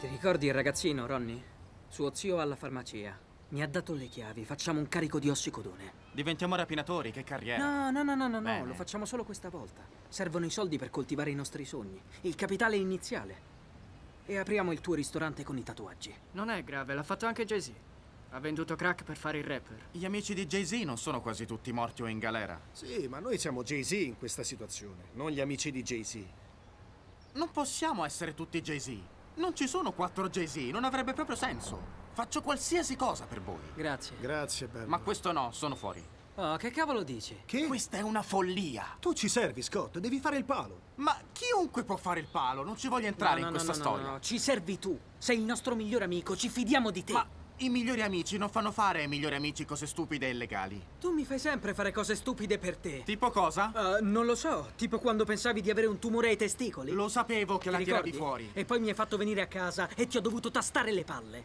Ti ricordi il ragazzino, Ronny? Suo zio alla farmacia. Mi ha dato le chiavi, facciamo un carico di ossicodone. Diventiamo rapinatori, che carriera. No, no, no, no, no, no, lo facciamo solo questa volta. Servono i soldi per coltivare i nostri sogni, il capitale iniziale. E apriamo il tuo ristorante con i tatuaggi. Non è grave, l'ha fatto anche Jay-Z. Ha venduto crack per fare il rapper. Gli amici di Jay-Z non sono quasi tutti morti o in galera. Sì, ma noi siamo Jay-Z in questa situazione, non gli amici di Jay-Z. Non possiamo essere tutti Jay-Z. Non ci sono quattro Jay-Z, non avrebbe proprio senso. Faccio qualsiasi cosa per voi. Grazie. Grazie, bello. Ma questo no, sono fuori. Oh, che cavolo dici? Che? Questa è una follia. Tu ci servi, Scott, devi fare il palo. Ma chiunque può fare il palo, non ci voglio entrare no, no, in questa no, storia. No, no, no, ci servi tu. Sei il nostro migliore amico, ci fidiamo di te. Ma i migliori amici non fanno fare ai migliori amici cose stupide e illegali. Tu mi fai sempre fare cose stupide per te. Tipo cosa? Uh, non lo so. Tipo quando pensavi di avere un tumore ai testicoli. Lo sapevo che ti la ricordi? tiravi fuori. E poi mi hai fatto venire a casa e ti ho dovuto tastare le palle.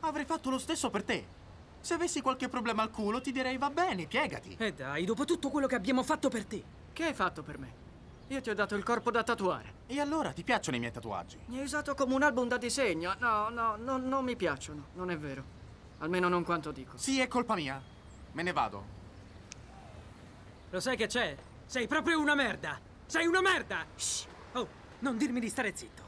Avrei fatto lo stesso per te. Se avessi qualche problema al culo ti direi va bene, piegati. E eh, dai, dopo tutto quello che abbiamo fatto per te. Che hai fatto per me? Io ti ho dato il corpo da tatuare. E allora ti piacciono i miei tatuaggi? Mi hai usato come un album da disegno. No, no, no, non mi piacciono. Non è vero. Almeno non quanto dico. Sì, è colpa mia. Me ne vado. Lo sai che c'è? Sei proprio una merda. Sei una merda! Shh. Oh, non dirmi di stare zitto.